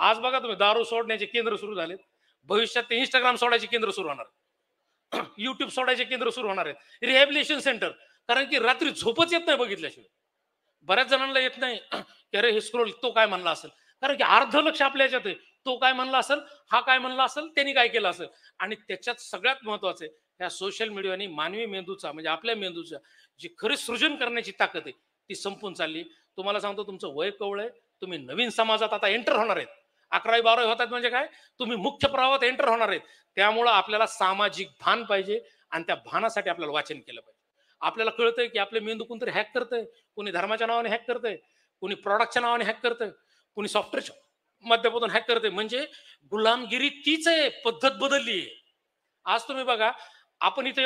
आज बघा तुम्ही दारू सोडण्याचे केंद्र सुरू झालेत भविष्यात ते इंस्टाग्राम सोडायचे केंद्र सुरू होणार युट्यूब सोडायचे केंद्र सुरू होणार आहेत रिहॅबिलेशन सेंटर कारण की रात्री झोपच येत नाही बघितल्याशिवाय बऱ्याच जणांना येत नाही की अरे हे स्क्रोल तो काय म्हणला असेल कारण की अर्ध लक्ष आपल्या याच्यात आहे तो काय म्हणला असेल हा काय म्हणला असेल त्यांनी काय केलं असेल आणि त्याच्यात सगळ्यात महत्वाचं आहे ह्या सोशल मीडियाने मानवी मेंदूचा म्हणजे आपल्या मेंदूचा जी खरी सृजन करण्याची ताकद आहे ती संपून चालली तुम्हाला सांगतो तुमचं वय कवळ आहे तुम्ही नवीन समाजात आता एंटर होणार आहेत अकरावी बारावी होतात म्हणजे काय तुम्ही मुख्य प्रवाहात एंटर होणार आहेत त्यामुळं आपल्याला सामाजिक भान पाहिजे आणि त्या भानासाठी आपल्याला वाचन केलं पाहिजे आपल्याला कळतंय की आपले मेंदू कोणतरी हॅक करतंय कोणी धर्माच्या नावाने हॅक करतंय कोणी प्रॉडक्टच्या नावाने हॅक करतंय कोणी सॉफ्टवेअरच्या माध्यमातून हॅक करतंय म्हणजे गुलामगिरी तीच आहे पद्धत बदलली आहे आज तुम्ही बघा आपण इथे